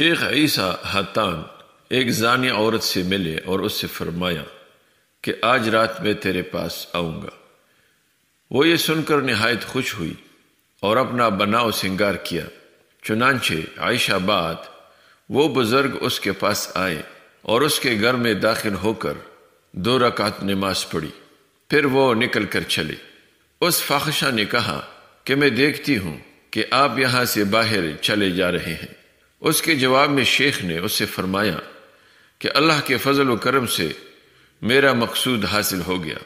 शेख ईसा हतान एक जानिया औरत से मिले और उससे फरमाया कि आज रात मैं तेरे पास आऊंगा वो ये सुनकर निहायत खुश हुई और अपना बनाव सिंगार किया चुनानचे आयशाबाद वो बुज़ुर्ग उसके पास आए और उसके घर में दाखिल होकर दो रकात नमाज पढ़ी फिर वो निकल कर चले उस फाखशा ने कहा कि मैं देखती हूं कि आप यहां से बाहर चले जा रहे हैं उसके जवाब में शेख ने उससे फरमाया कि अल्लाह के फजल व करम से मेरा मकसूद हासिल हो गया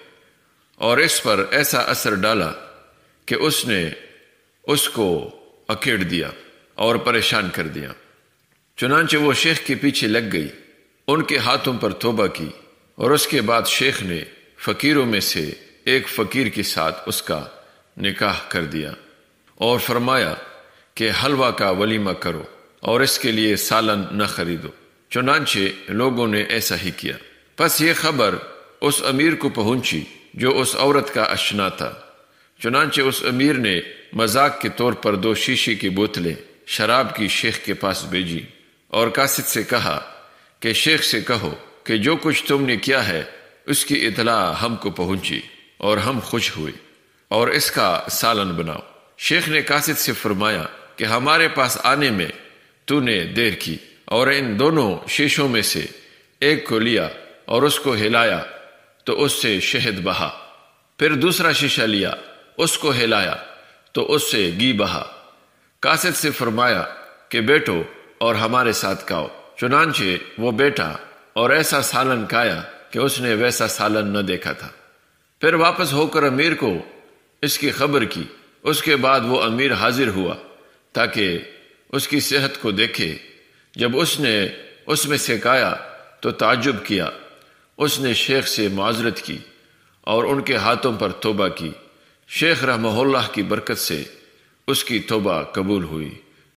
और इस पर ऐसा असर डाला कि उसने उसको अकेड़ दिया और परेशान कर दिया चुनाचे वो शेख के पीछे लग गई उनके हाथों पर तोबा की और उसके बाद शेख ने फकीरों में से एक फकीर के साथ उसका निकाह कर दिया और फरमाया कि हलवा का वलीमा करो और इसके लिए सालन न खरीदो चुनाचे लोगों ने ऐसा ही किया बस ये खबर उस अमीर को पहुंची जो उस औरत का अशना था चुनाचे उस अमीर ने मजाक के तौर पर दो शीशे की बोतलें शराब की शेख के पास भेजी और कासिद से कहा कि शेख से कहो कि जो कुछ तुमने किया है उसकी इतला हमको पहुंची और हम खुश हुए और इसका सालन बनाओ शेख ने कासिद से फरमाया कि हमारे पास आने में तूने देर की और इन दोनों शीशों में से एक को लिया और उसको हिलाया तो उससे शहद बहा फिर दूसरा शीशा लिया उसको हिलाया तो उससे गी बहा कासिद से फरमाया कि बेटो और हमारे साथ गाओ चुनानचे वो बेटा और ऐसा सालन काया कि उसने वैसा सालन न देखा था फिर वापस होकर अमीर को इसकी खबर की उसके बाद वो अमीर हाजिर हुआ ताकि उसकी सेहत को देखे जब उसने उसमें सेकाया तो ताजुब किया उसने शेख से माजरत की और उनके हाथों पर तोबा की शेख रहमल्ला की बरकत से उसकी तोबा कबूल हुई